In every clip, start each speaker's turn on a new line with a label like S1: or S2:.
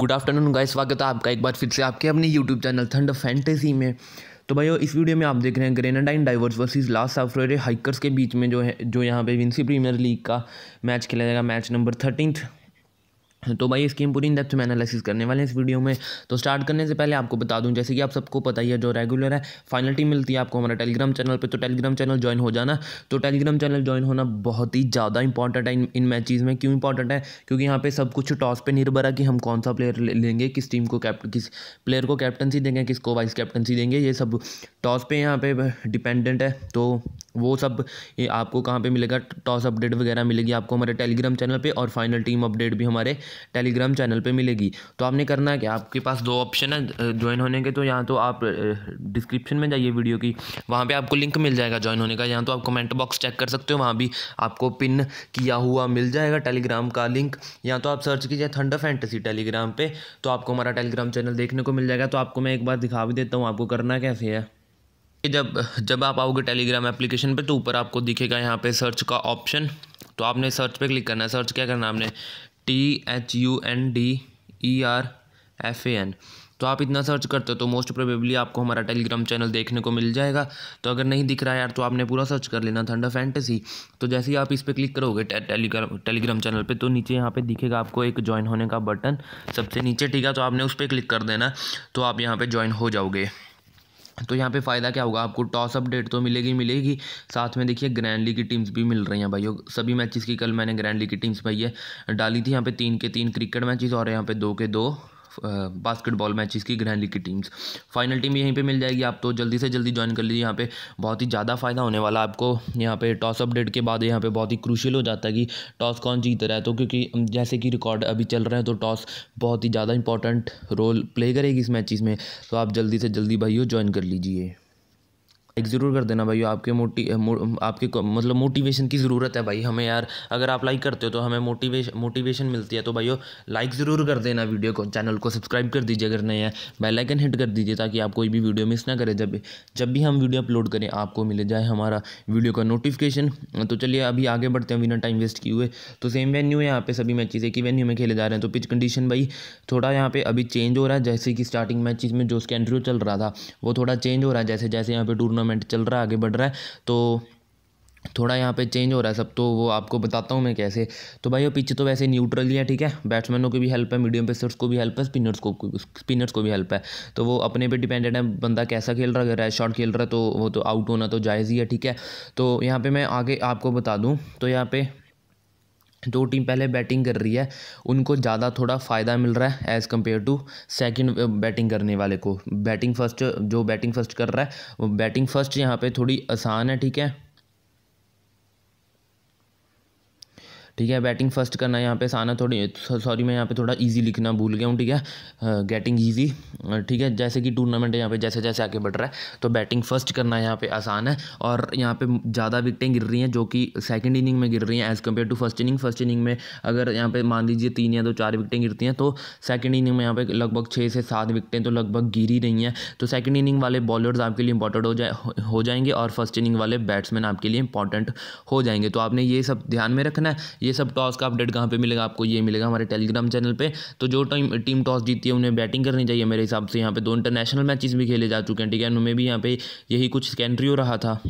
S1: Good afternoon guys स्वागत है आपका एक बार फिर से आपके अपने यूट्यूब चैनल थंड फैंटेसी में तो भाई इस वीडियो में आप देख रहे हैं ग्रेनाडाइन डाइवर्स वर्सेस लास्ट साफ्टवेयर हाइकर्स के बीच में जो है जो यहाँ पे विंसी प्रीमियर लीग का मैच खेला जाएगा मैच नंबर थर्टीनथ तो भाई स्कीम पूरी इन डेप्थ में एनालिसिस करने वाले हैं इस वीडियो में तो स्टार्ट करने से पहले आपको बता दूं जैसे कि आप सबको पता ही है जो रेगुलर है फाइनल टीम मिलती है आपको हमारा टेलीग्राम चैनल पे तो टेलीग्राम चैनल ज्वाइन हो जाना तो टेलीग्राम चैनल ज्वाइन होना बहुत ही ज़्यादा इंपॉर्टेंट है इन, इन मैचेज़ में क्यों इंपॉर्टेंट है क्योंकि यहाँ पर सब कुछ टॉस पर निर्भर है कि हम कौन सा प्लेयर लेंगे किस टीम को कैप्ट किस प्लेयर को कैप्टनसी देंगे किसको वाइस कैप्टनसी देंगे ये सब टॉस पर यहाँ पर डिपेंडेंट है तो वो सब आपको कहाँ पर मिलेगा टॉस अपडेट वगैरह मिलेगी आपको हमारे टेलीग्राम चैनल पर और फाइनल टीम अपडेट भी हमारे टेलीग्राम चैनल पे मिलेगी तो आपने करना है कि आपके पास दो ऑप्शन है ज्वाइन होने के तो यहाँ तो आप डिस्क्रिप्शन में जाइए वीडियो की वहाँ पर आपको लिंक मिल जाएगा ज्वाइन होने का यहाँ तो आप कमेंट बॉक्स चेक कर सकते हो वहाँ भी आपको पिन किया हुआ मिल जाएगा टेलीग्राम का लिंक या तो आप सर्च कीजिए थंडर फैंटसी टेलीग्राम पर तो आपको हमारा टेलीग्राम चैनल देखने को मिल जाएगा तो आपको मैं एक बार दिखा भी देता हूँ आपको करना कैसे है कि जब जब आप आओगे टेलीग्राम एप्लीकेशन पे तो ऊपर आपको दिखेगा यहाँ पे सर्च का ऑप्शन तो आपने सर्च पे क्लिक करना है सर्च क्या करना है आपने T H U N D E R F A N तो आप इतना सर्च करते हो तो मोस्ट प्रोबेबली आपको हमारा टेलीग्राम चैनल देखने को मिल जाएगा तो अगर नहीं दिख रहा है यार तो आपने पूरा सर्च कर लेना थंडर फैंटेसी तो जैसे ही आप इस पर क्लिक करोगे टेलीग्राम टेलीग्राम चैनल पे तो नीचे यहाँ पे दिखेगा आपको एक ज्वाइन होने का बटन सबसे नीचे ठीक है तो आपने उस पर क्लिक कर देना तो आप यहाँ पर ज्वाइन हो जाओगे तो यहाँ पे फ़ायदा क्या होगा आपको टॉस अपडेट तो मिलेगी मिलेगी साथ में देखिए ग्रैंड लीग की टीम्स भी मिल रही हैं भाइयों सभी मैचेस की कल मैंने ग्रैंड लीग की टीम्स भाई है डाली थी यहाँ पे तीन के तीन क्रिकेट मैचेस और यहाँ पे दो के दो बास्केटबॉल मैचेस की ग्रैंड लीग की टीम्स फाइनल टीम यहीं पे मिल जाएगी आप तो जल्दी से जल्दी ज्वाइन कर लीजिए यहाँ पे बहुत ही ज़्यादा फ़ायदा होने वाला आपको यहाँ पे टॉस अपडेट के बाद यहाँ पे बहुत ही क्रूशियल हो जाता है कि टॉस कौन जीत रहा है तो क्योंकि जैसे कि रिकॉर्ड अभी चल रहे हैं तो टॉस बहुत ही ज़्यादा इंपॉर्टेंट रोल प्ले करेगी इस मैचेस में तो आप जल्दी से जल्दी भाइयों ज्वाइन कर लीजिए एक ज़रूर कर देना भाई आपके मोटी मो, आपके मतलब मोटिवेशन की ज़रूरत है भाई हमें यार अगर आप लाइक करते हो तो हमें मोटिवेशन मोटिवेशन मिलती है तो भाई लाइक ज़रूर कर देना वीडियो को चैनल को सब्सक्राइब कर दीजिए अगर नहीं है बेल आइकन हिट कर दीजिए ताकि आप कोई भी वीडियो मिस ना करें जब जब भी हम वीडियो अपलोड करें आपको मिल जाए हमारा वीडियो का नोटिफिकेशन तो चलिए अभी आगे बढ़ते हैं बिना टाइम वेस्ट किए हुए तो सेम वेन्यू है यहाँ पे सभी मैच एक ही वेन्यू में खेले जा रहे हैं तो पिच कंडीशन भाई थोड़ा यहाँ पर अभी चेंज हो रहा है जैसे कि स्टार्टिंग मैच में जो स्कैंड्रियो चल रहा था वो थोड़ा चेंज हो रहा है जैसे जैसे यहाँ पे टूर्नामेंट टूर्नामेंट चल रहा है आगे बढ़ रहा है तो थोड़ा यहाँ पे चेंज हो रहा है सब तो वो आपको बताता हूँ मैं कैसे तो भाई वो पिच तो वैसे न्यूट्रल ही है ठीक है बैट्समैनों की भी हेल्प है मीडियम पेसर्स को भी हेल्प है स्पिनर्स को स्पिनर्स को भी हेल्प है तो वो अपने पे डिपेंडेंट है बंदा कैसा खेल रहा है अगर शॉट खेल रहा है तो वो तो आउट होना तो जायज़ ही है ठीक है तो यहाँ पर मैं आगे आपको बता दूँ तो यहाँ पर जो टीम पहले बैटिंग कर रही है उनको ज़्यादा थोड़ा फ़ायदा मिल रहा है as compared to second batting करने वाले को बैटिंग फर्स्ट जो बैटिंग फर्स्ट कर रहा है वो बैटिंग फर्स्ट यहाँ पे थोड़ी आसान है ठीक है ठीक है बैटिंग फर्स्ट करना यहाँ पे साना थोड़ी सॉरी मैं यहाँ पे थोड़ा इजी लिखना भूल गया हूँ ठीक है गेटिंग इजी ठीक है जैसे कि टूर्नामेंट यहाँ पे जैसे जैसे आगे बढ़ रहा है तो बैटिंग फर्स्ट करना यहाँ पे आसान है और यहाँ पे ज़्यादा विकटें गिर रही हैं जो कि सेकेंड इनिंग में गिर रही हैं as compared to first inning first inning में अगर यहाँ पे मान लीजिए तीन या दो चार विकटें गिरती हैं तो सेकेंड इनिंग में यहाँ पे लगभग छः से सात विकटें तो लगभग गिर ही रही हैं तो सेकेंड इनिंग वाले बॉलर्स आपके लिए इंपॉर्टेंट हो जाए हो जाएंगे और फर्स्ट इनिंग वाले बैट्समैन आपके लिए इंपॉर्टेंट हो जाएंगे तो आपने ये सब ध्यान में रखना है ये सब टॉस का अपडेट कहाँ पे मिलेगा आपको ये मिलेगा हमारे टेलीग्राम चैनल पे तो जो टाइम टीम टॉस जीती है उन्हें बैटिंग करनी चाहिए मेरे हिसाब से यहाँ पे दो इंटरनेशनल मैचेस भी खेले जा चुके हैं ठीक है उनमें भी यहाँ पे यही कुछ हो रहा था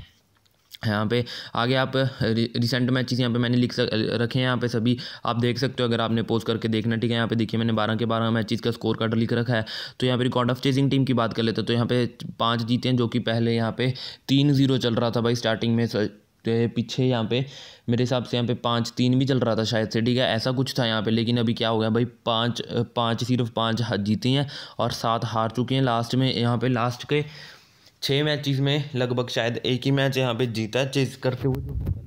S1: यहाँ पे आगे आप रिसेंट मैचेस यहाँ पे मैंने लिख सक रखे हैं यहाँ पे सभी आप देख सकते हो अगर आपने पोस्ट करके देखना ठीक है यहाँ पे देखिए मैंने बारह के बारह मैचेस का स्कोर कार्ड लिख रखा है तो यहाँ पे रिकॉर्ड ऑफ चेजिंग टीम की बात कर लेते हैं तो यहाँ पे पाँच जीते हैं जो कि पहले यहाँ पे तीन जीरो चल रहा था भाई स्टार्टिंग में तो पीछे यहाँ पे मेरे हिसाब से यहाँ पे पाँच तीन भी चल रहा था शायद से ठीक है ऐसा कुछ था यहाँ पे लेकिन अभी क्या हो गया भाई पाँच पाँच सिर्फ पाँच जीते हैं और सात हार चुके हैं लास्ट में यहाँ पे लास्ट के छः मैचेस में लगभग शायद एक ही मैच यहाँ पे जीता है चेस करते हुए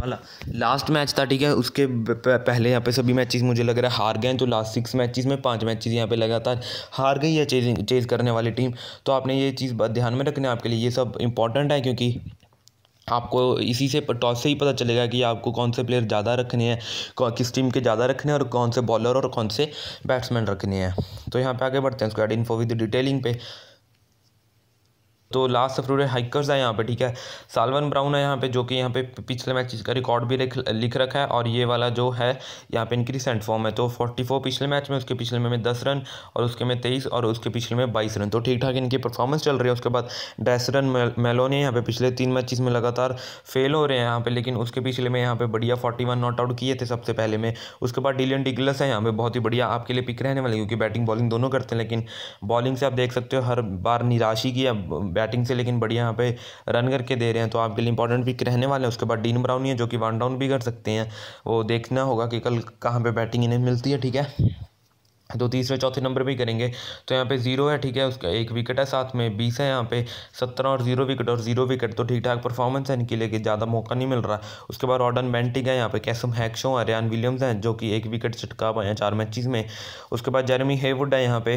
S1: वाला
S2: लास्ट मैच था ठीक है उसके पहले यहाँ पे सभी मैचेस मुझे लग रहा है हार गए तो लास्ट सिक्स मैचेस में पांच मैचेस यहाँ पे लगातार हार गई है चेज चेज करने वाली टीम तो आपने ये चीज़ ध्यान में रखना आपके लिए ये सब इंपॉर्टेंट है क्योंकि आपको इसी से टॉस से ही पता चलेगा कि आपको कौन से प्लेयर ज़्यादा रखने हैं किस टीम के ज़्यादा रखने हैं और कौन से बॉलर और कौन से बैट्समैन रखने हैं तो यहाँ पे आगे बढ़ते हैं squad in info with detailing पे तो लास्ट सफरूर हाइकर्स है यहाँ पे ठीक है सालवन ब्राउन है यहाँ पे जो कि यहाँ पे पिछले मैच का रिकॉर्ड भी लिख रखा है और ये वाला जो है यहाँ पे इनकी रिसेंट फॉर्म है तो 44 फोर पिछले मैच में उसके पिछले में दस रन और उसके में तेईस और उसके पिछले में बाईस रन तो ठीक ठाक इनकी परफॉर्मेंस चल रही है उसके बाद डेसरन मेलोनी यहाँ पे पिछले तीन मैच में लगातार फेल हो रहे हैं यहाँ पे लेकिन उसके पिछले में यहाँ पे बढ़िया फोर्टी वन नॉट आउट किए थे सबसे पहले में उसके बाद डिलियन डिगलस है यहाँ पे बहुत ही बढ़िया आपके लिए पिक रहने वाले क्योंकि बैटिंग बॉलिंग दोनों करते हैं लेकिन बॉलिंग से आप देख सकते हो हर बार निराशी की बैटिंग से लेकिन बढ़िया यहाँ पे रन करके दे रहे हैं तो आपके लिए इंपॉर्टेंट पिक रहने वाले हैं उसके बाद डीन ब्राउन है जो कि वन डाउन भी कर सकते हैं वो देखना होगा कि कल कहाँ पर बैटिंग इन्हें मिलती है ठीक है तो तीसरे चौथे नंबर पे करेंगे तो यहाँ पे जीरो है ठीक है उसका एक विकेट है साथ में बीस है यहाँ पे सत्रह और जीरो विकेट और जीरो विकेट तो ठीक ठाक परफॉर्मेंस है इनके लेकिन ज़्यादा मौका नहीं मिल रहा उसके बाद ऑर्डन बेंटिंग है यहाँ पे कैसम हैक्शो है रयान विलियम्स हैं जो कि एक विकेट चटका पाए हैं चार मैचिज़ में उसके बाद जेरमी हेवुड है यहाँ पे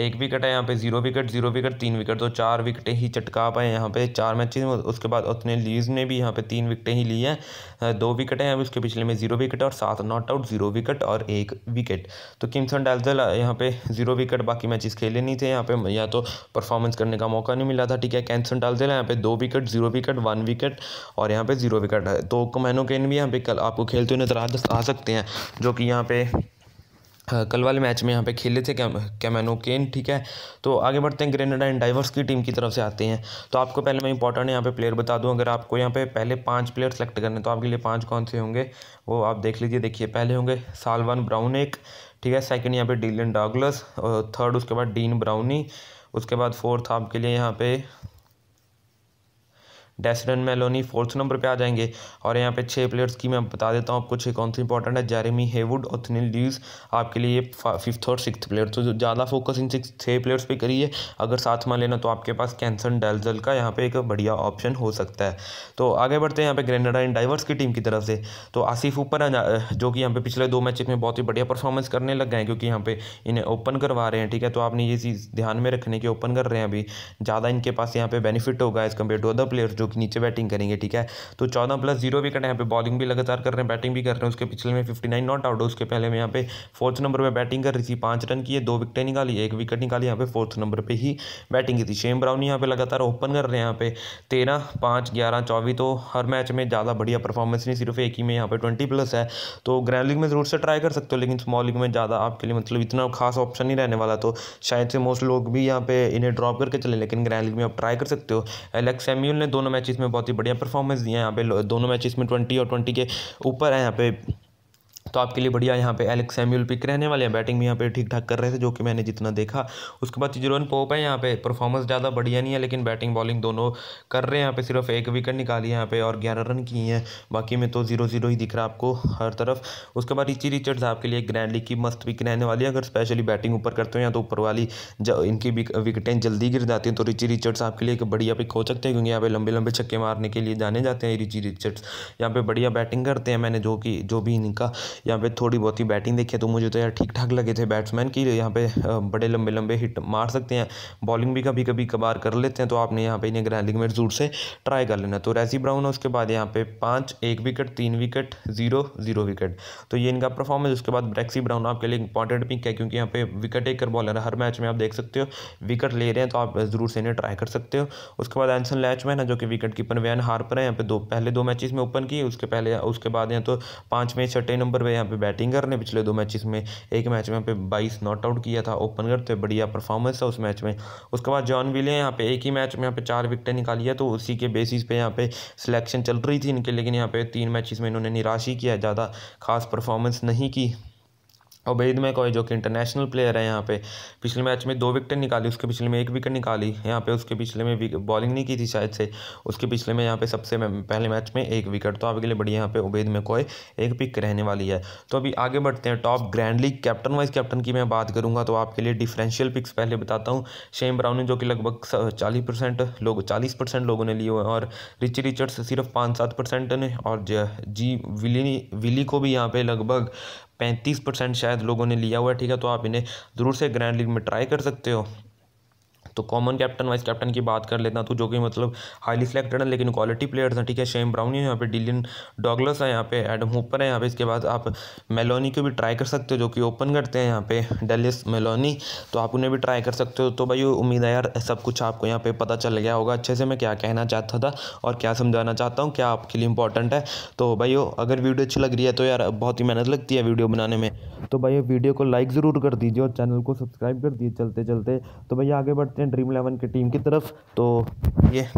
S2: एक विकेट है यहाँ पे जीरो विकेट जीरो विकेट तीन विकेट तो चार विकेटें ही चटका पाए यहाँ पे चार मैचेस में उसके बाद उसने लीज ने भी यहाँ पे तीन विकटें ही ली हैं दो विकेटें हैं उसके पिछले में जीरो विकेट और सात नॉट आउट जीरो विकेट और एक विकेट तो किमसन डैलजल यहाँ पे जीरो विकेट बाकी मैचेस खेले नहीं थे यहाँ पे या तो परफॉर्मेंस करने का मौका नहीं मिला था ठीक है कैंसन डैलजल यहाँ पे दो wicket zero wicket one wicket और यहाँ पे जीरो विकेट है तो कमैनो केन भी यहाँ पे कल आपको खेलते हुए नजर आ सकते हैं जो कि यहाँ पे कल वाले मैच में यहाँ पे खेले थे कैमैनो केन ठीक है तो आगे बढ़ते हैं ग्रेनेडा एंड डाइवर्स की टीम की तरफ से आते हैं तो आपको पहले मैं इंपॉर्टेंट यहाँ पे प्लेयर बता दूँ अगर आपको यहाँ पे पहले पांच प्लेयर सेलेक्ट करने तो आपके लिए पांच कौन से होंगे वो आप देख लीजिए देखिए पहले होंगे सालवान ब्राउन एक ठीक है सेकेंड यहाँ पर डीलन डागलस और थर्ड उसके बाद डीन ब्राउनी उसके बाद फोर्थ आपके लिए यहाँ पे डेसरन मेलोनी फोर्थ नंबर पे आ जाएंगे और यहाँ पे छः प्लेयर्स की मैं बता देता हूँ आपको छः कौन से इंपॉर्टेंट है जेरेमी हेवुड और थनिल ड्यूज आपके लिए फिफ्थ और सिक्स प्लेयर तो ज़्यादा फोकस इन सिक्स छः प्लेयर्स पे करिए अगर साथ में लेना तो आपके पास कैंसन डेलजल का यहाँ पे एक बढ़िया ऑप्शन हो सकता है तो आगे बढ़ते हैं यहाँ पे ग्रेनेडा इन डाइवर्स की टीम की तरफ से तो आसिफ ऊपर जो कि यहाँ पे पिछले दो मैच में बहुत ही बढ़िया परफॉर्मेंस करने लग गए हैं क्योंकि यहाँ पे इन्हें ओपन करवा रहे हैं ठीक है तो आपने ये चीज़ ध्यान में रखने की ओपन कर रहे हैं अभी ज़्यादा इनके पास यहाँ पे बेनिफिट होगा as compared to other players जो लोग नीचे बैटिंग करेंगे ठीक है तो चौदह प्लस जीरो विकेट यहाँ पे बॉलिंग भी लगातार कर रहे हैं बैटिंग भी कर रहे हैं उसके पिछले में फिफ्टी नाइन नॉट आउट उसके पहले में यहाँ पे फोर्थ नंबर पर बैटिंग कर रही थी पांच रन है दो विकटें निकाली एक विकेट निकाली यहाँ पे फोर्थ नंबर पर ही बैटिंग की थी शेम ब्राउन यहाँ पे लगातार ओपन कर रहे हैं यहाँ पे तेरह पाँच ग्यारह चौबीस तो हर मैच में ज़्यादा बढ़िया परफॉर्मेंस नहीं सिर्फ एक ही में यहाँ पे ट्वेंटी प्लस है तो ग्रैंड लीग में ज़रूर से ट्राई कर सकते हो लेकिन स्मॉल लीग में ज़्यादा आपके लिए मतलब इतना खास ऑप्शन नहीं रहने वाला तो शायद से मोस्ट लोग भी यहाँ पे इन्हें ड्रॉप करके चले लेकिन ग्रैंड लीग में आप ट्राई कर सकते हो एलेक्स सेम्यूल ने दोनों मैचेस में बहुत ही बढ़िया परफॉर्मेंस दिया है यहाँ पे दोनों मैचेस में ट्वेंटी और ट्वेंटी के ऊपर है यहाँ पे तो आपके लिए बढ़िया यहाँ पे एलेक्स सैम्यूल पिक रहने वाले हैं बैटिंग भी यहाँ पे ठीक ठाक कर रहे थे जो कि मैंने जितना देखा उसके बाद चिजरोन पोप है यहाँ पे परफॉर्मेंस ज़्यादा बढ़िया नहीं है लेकिन बैटिंग बॉलिंग दोनों कर रहे हैं यहाँ पे सिर्फ एक विकेट निकाली है यहाँ पे और ग्यारह रन किए हैं बाकी में तो जीरो जीरो ही दिख रहा है आपको हर तरफ उसके बाद रिची रिचर्ड्स आपके लिए ग्रैंड लीग की मस्त पिक रहने वाली है अगर स्पेशली बैटिंग ऊपर करते हो या तो ऊपर वाली इनकी विकेटें जल्दी गिर जाती हैं तो रिची रिचर्ड्स आपके लिए एक बढ़िया पिक हो सकते हैं क्योंकि यहाँ पे लंबे लंबे छक्के मारने के लिए जाने जाते हैं रिची रिचर्ड्स यहाँ पे बढ़िया बैटिंग करते हैं मैंने जो कि जो भी इनका यहाँ पे थोड़ी बहुत ही बैटिंग देखी तो मुझे तो यार ठीक ठाक लगे थे बैट्समैन की यहाँ पे बड़े लंबे लंबे हिट मार सकते हैं बॉलिंग भी कभी कभी कबार कर लेते हैं तो आपने यहाँ पे इन्हें ग्रैंडिंग में जरूर से ट्राई कर लेना तो रेसी ब्राउन है उसके बाद यहाँ पे पाँच एक विकेट तीन विकेट जीरो जीरो विकेट तो ये इनका परफॉर्मेंस उसके बाद ब्रैक्सी ब्राउन आपके लिए इंपॉर्टेंट पिक है क्योंकि यहाँ पे विकेट एक कर बॉलर है हर मैच में आप देख सकते हो विकेट ले रहे हैं तो आप ज़रूर से इन्हें ट्राई कर सकते हो उसके बाद एंसन लैचमैन है जो कि विकेट कीपर वैन हार पर है यहाँ पे दो पहले दो मैचेस में ओपन की उसके पहले उसके बाद यहाँ तो पाँचवें छठे नंबर है यहाँ पे बैटिंग करने पिछले दो मैचेस में एक मैच में यहाँ पे बाईस नॉट आउट किया था ओपन करते तो हुए बढ़िया परफॉर्मेंस था उस मैच में उसके बाद जॉन विले यहाँ पे एक ही मैच में यहाँ पे चार विकटें निकाली है तो उसी के बेसिस पे यहाँ पे सिलेक्शन चल रही थी इनके लेकिन यहाँ पे तीन मैचेस में इन्होंने निराश ही किया ज़्यादा खास परफॉर्मेंस नहीं की ओबेद में कोई जो कि इंटरनेशनल प्लेयर है यहाँ पे पिछले मैच में दो विकेट निकाली उसके पिछले में एक विकेट निकाली यहाँ पे उसके पिछले में बॉलिंग नहीं की थी शायद से उसके पिछले में यहाँ पे सबसे पहले मैच में एक विकेट तो आपके लिए बढ़िया यहाँ पे उबेद में कोई एक पिक रहने वाली है तो अभी आगे बढ़ते हैं top grand league captain wise captain की मैं बात करूँगा तो आपके लिए डिफ्रेंशियल पिक्स पहले बताता हूँ शेम ब्राउन जो कि लगभग चालीस परसेंट लोग चालीस परसेंट लोगों ने लिए हुए और रिची रिचर्ड्स सिर्फ पाँच सात परसेंट ने और जी विली विली को भी यहाँ पे लगभग पैंतीस परसेंट शायद लोगों ने लिया हुआ है ठीक है तो आप इन्हें ज़रूर से ग्रैंड लीग में ट्राई कर सकते हो तो कॉमन कैप्टन वाइस कैप्टन की बात कर लेता तो जो कि मतलब हाईली सिलेक्टेड है लेकिन क्वालिटी प्लेयर्स हैं ठीक है शेम ब्राउन है यहाँ पे डिलियन डॉगलस है यहाँ पे एडम होपर है यहाँ पे इसके बाद आप मेलोनी को भी ट्राई कर सकते हो जो कि ओपन करते हैं यहाँ पे डेलिस मेलोनी तो आप उन्हें भी ट्राई कर सकते हो तो भाई उम्मीद है यार सब कुछ आपको यहाँ पे पता चल गया होगा अच्छे से मैं क्या कहना चाहता था और क्या समझाना चाहता हूँ क्या आपके लिए इंपॉर्टेंट है तो भाई अगर वीडियो अच्छी लग रही है तो यार बहुत ही मेहनत लगती है वीडियो बनाने में तो भाई वीडियो को लाइक ज़रूर कर दीजिए और चैनल को सब्सक्राइब कर दीजिए चलते चलते तो भैया आगे बढ़ते हैं हैं ड्रीम इलेवन की टीम की तरफ तो ये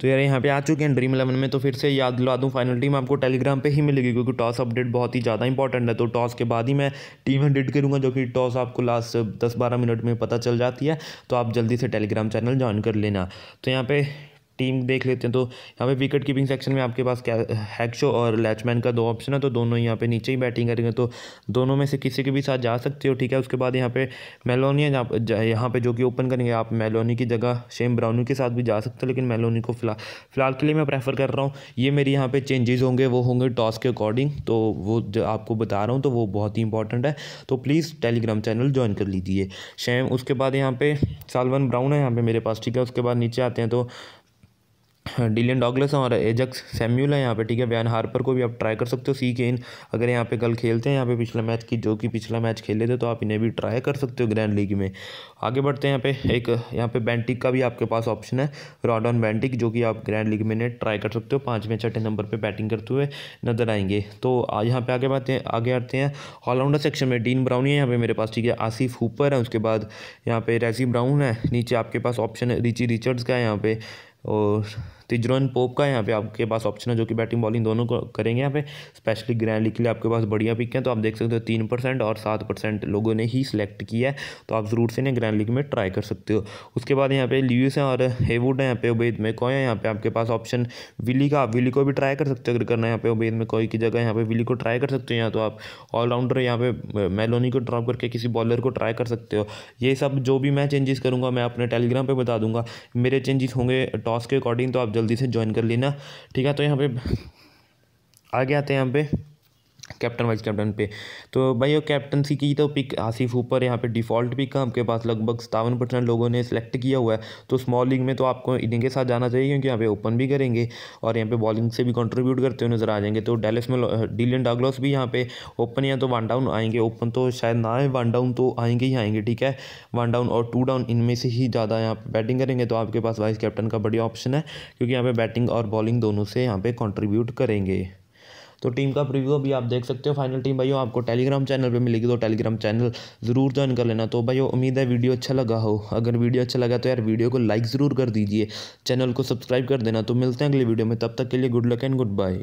S2: तो यार यहाँ पे आ चुके हैं ड्रीम इलेवन में तो फिर से याद दिला दूँ फाइनल टीम आपको टेलीग्राम पे ही मिलेगी क्योंकि टॉस अपडेट बहुत ही ज़्यादा इंपॉर्टेंट है तो टॉस के बाद ही मैं टीम एडिट करूँगा जो कि टॉस आपको लास्ट दस बारह मिनट में पता चल जाती है तो आप जल्दी से टेलीग्राम चैनल ज्वाइन कर लेना तो यहाँ पर टीम देख लेते हैं तो यहाँ पे विकेट कीपिंग सेक्शन में आपके पास क्या हैक्शो और लैचमैन का दो ऑप्शन है तो दोनों यहाँ पे नीचे ही बैटिंग करेंगे तो दोनों में से किसी के भी साथ जा सकते हो ठीक है उसके बाद यहाँ पे मेलोनी है यहाँ पे जो कि ओपन करेंगे आप मेलोनी की जगह शेम ब्राउनी के साथ भी जा सकते हो लेकिन मेलोनी को फिलहाल फिलहाल के लिए मैं प्रेफर कर रहा हूँ ये मेरे यहाँ पे चेंजेज़ होंगे वो होंगे टॉस के अकॉर्डिंग तो वो आपको बता रहा हूँ तो वो बहुत ही इंपॉर्टेंट है तो प्लीज़ टेलीग्राम चैनल ज्वाइन कर लीजिए शेम उसके बाद यहाँ पे सालवन ब्राउन है यहाँ पे मेरे पास ठीक है उसके बाद नीचे आते हैं तो डिलियन डॉगलस और एजक्स सेम्यूल है यहाँ पे ठीक है व्यान हार्पर को भी आप ट्राई कर सकते हो सी के इन अगर यहाँ पे कल खेलते हैं यहाँ पे पिछला मैच की जो कि पिछला मैच खेले थे तो आप इन्हें भी ट्राई कर सकते हो ग्रैंड लीग में आगे बढ़ते हैं यहाँ पे एक यहाँ पे बैंटिक का भी आपके पास ऑप्शन है रॉडॉन बैंटिक जो कि आप ग्रैंड लीग में इन्हें ट्राई कर सकते हो पाँचवें छठे नंबर पर बैटिंग करते हुए नजर आएंगे तो यहाँ पर आगे बढ़ते हैं आगे आते हैं ऑलराउंडर सेक्शन में डीन ब्राउन है यहाँ पे मेरे पास ठीक है आसिफ हुपर है उसके बाद यहाँ पे रेसी ब्राउन है नीचे आपके पास ऑप्शन है रिची रिचर्ड्स का है यहाँ पर Oh. तिजरोन तो पोप का यहाँ पे आपके पास ऑप्शन है जो कि बैटिंग बॉलिंग दोनों को करेंगे यहाँ पे स्पेशली ग्रैंड के लिए आपके पास बढ़िया पिक है तो आप देख सकते हो तीन परसेंट और सात परसेंट लोगों ने ही सिलेक्ट किया है तो आप ज़रूर से इन्हें ग्रैंड लीग में ट्राई कर सकते हो उसके बाद यहाँ पे ल्यूस हैं और हेवुड है यहाँ पे उबेद में कोई है यहाँ पे आपके पास ऑप्शन विली का आप विली को भी ट्राई कर सकते हो अगर करना है यहाँ पे उबेद में कोई की जगह यहाँ पे विली को ट्राई कर सकते हो यहाँ तो आप ऑलराउंडर यहाँ पे मेलोनी को ड्रॉप करके किसी बॉलर को ट्राई कर सकते हो ये सब जो भी मैं चेंजेस करूँगा मैं अपने टेलीग्राम पर बता दूंगा मेरे चेंजेस होंगे टॉस के अकॉर्डिंग तो आप जल्दी से ज्वाइन कर लेना ठीक है तो यहाँ पे आगे आते हैं यहाँ पे कैप्टन वाइस कैप्टन पे तो भाई वो कैप्टनसी की तो पिक आसिफ ऊपर यहाँ पे डिफ़ॉल्ट पिक है आपके पास लगभग सतावन परसेंट लोगों ने सेलेक्ट किया हुआ है तो स्मॉल लीग में तो आपको इनके साथ जाना चाहिए क्योंकि यहाँ पे ओपन भी करेंगे और यहाँ पे बॉलिंग से भी कंट्रीब्यूट करते हुए नज़र आ जाएंगे तो डेलिस में डिलियन डागलॉस भी यहाँ पे ओपन या तो वन डाउन आएंगे ओपन तो शायद ना आए वन डाउन तो आएंगे ही आएंगे ठीक है वन डाउन और टू डाउन इनमें से ही ज़्यादा यहाँ पर बैटिंग करेंगे तो आपके पास वाइस कैप्टन का बढ़िया ऑप्शन है क्योंकि यहाँ पर बैटिंग और बॉलिंग दोनों से यहाँ पर कॉन्ट्रीब्यूट करेंगे तो टीम का प्रिव्यू अभी आप देख सकते हो फाइनल टीम भाइयों आपको टेलीग्राम चैनल पर मिलेगी तो टेलीग्राम चैनल ज़रूर ज्वाइन कर लेना तो भाई उम्मीद है वीडियो अच्छा लगा हो अगर वीडियो अच्छा लगा तो यार वीडियो को लाइक ज़रूर कर दीजिए चैनल को सब्सक्राइब कर देना तो मिलते हैं अगली वीडियो में तब तक के लिए good luck and good bye